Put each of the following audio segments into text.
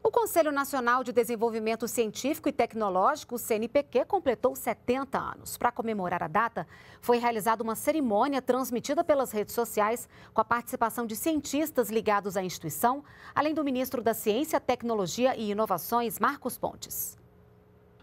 O Conselho Nacional de Desenvolvimento Científico e Tecnológico, o CNPq, completou 70 anos. Para comemorar a data, foi realizada uma cerimônia transmitida pelas redes sociais com a participação de cientistas ligados à instituição, além do ministro da Ciência, Tecnologia e Inovações, Marcos Pontes.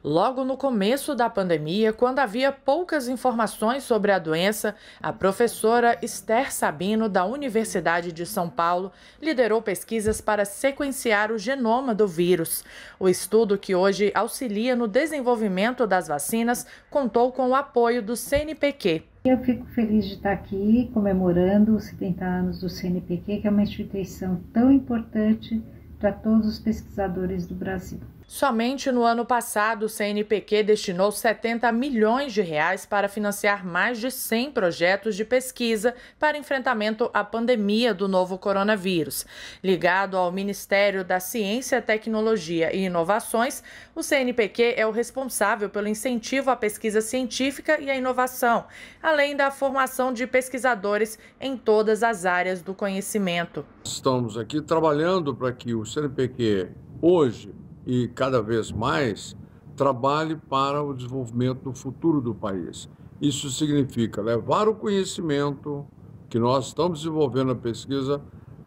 Logo no começo da pandemia, quando havia poucas informações sobre a doença, a professora Esther Sabino, da Universidade de São Paulo, liderou pesquisas para sequenciar o genoma do vírus. O estudo, que hoje auxilia no desenvolvimento das vacinas, contou com o apoio do CNPq. Eu fico feliz de estar aqui comemorando os 70 anos do CNPq, que é uma instituição tão importante para todos os pesquisadores do Brasil. Somente no ano passado, o CNPq destinou 70 milhões de reais para financiar mais de 100 projetos de pesquisa para enfrentamento à pandemia do novo coronavírus. Ligado ao Ministério da Ciência, Tecnologia e Inovações, o CNPq é o responsável pelo incentivo à pesquisa científica e à inovação, além da formação de pesquisadores em todas as áreas do conhecimento. Estamos aqui trabalhando para que o o CNPq hoje e cada vez mais trabalhe para o desenvolvimento do futuro do país. Isso significa levar o conhecimento que nós estamos desenvolvendo na pesquisa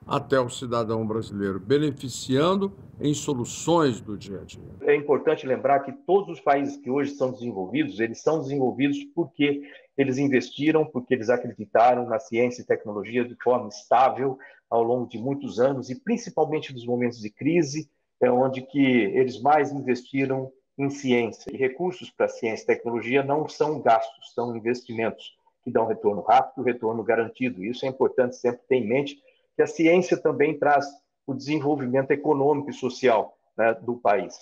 até o cidadão brasileiro, beneficiando em soluções do dia a dia. É importante lembrar que todos os países que hoje são desenvolvidos, eles são desenvolvidos porque eles investiram, porque eles acreditaram na ciência e tecnologia de forma estável ao longo de muitos anos e principalmente nos momentos de crise, é onde que eles mais investiram em ciência. E recursos para ciência e tecnologia não são gastos, são investimentos que dão retorno rápido, retorno garantido. Isso é importante sempre ter em mente que a ciência também traz o desenvolvimento econômico e social né, do país.